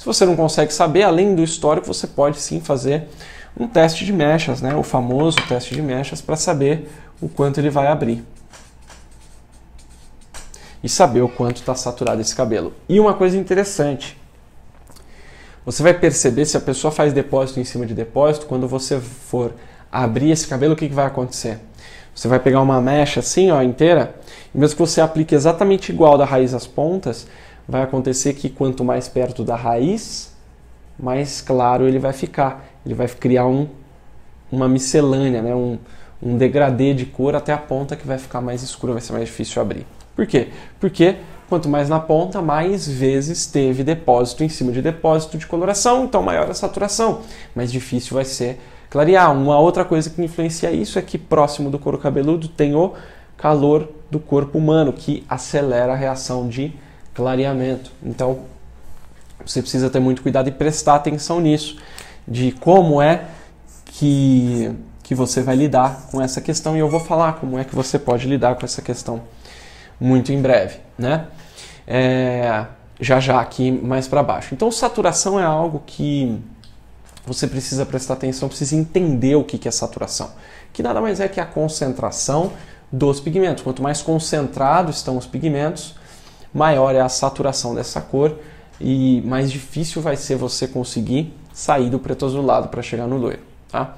Se você não consegue saber, além do histórico, você pode sim fazer um teste de mechas, né? o famoso teste de mechas, para saber o quanto ele vai abrir. E saber o quanto está saturado esse cabelo. E uma coisa interessante, você vai perceber se a pessoa faz depósito em cima de depósito, quando você for abrir esse cabelo, o que, que vai acontecer? Você vai pegar uma mecha assim, ó, inteira, e mesmo que você aplique exatamente igual da raiz às pontas, vai acontecer que quanto mais perto da raiz, mais claro ele vai ficar. Ele vai criar um, uma miscelânea, né? um, um degradê de cor até a ponta que vai ficar mais escura, vai ser mais difícil abrir. Por quê? Porque quanto mais na ponta, mais vezes teve depósito em cima de depósito de coloração, então maior a saturação, mais difícil vai ser clarear. Uma outra coisa que influencia isso é que próximo do couro cabeludo tem o calor do corpo humano, que acelera a reação de clareamento. Então, você precisa ter muito cuidado e prestar atenção nisso, de como é que, que você vai lidar com essa questão. E eu vou falar como é que você pode lidar com essa questão muito em breve, né? É, já já aqui mais para baixo. Então, saturação é algo que você precisa prestar atenção, precisa entender o que é saturação, que nada mais é que a concentração dos pigmentos. Quanto mais concentrados estão os pigmentos, maior é a saturação dessa cor e mais difícil vai ser você conseguir sair do preto azulado para chegar no loiro, tá?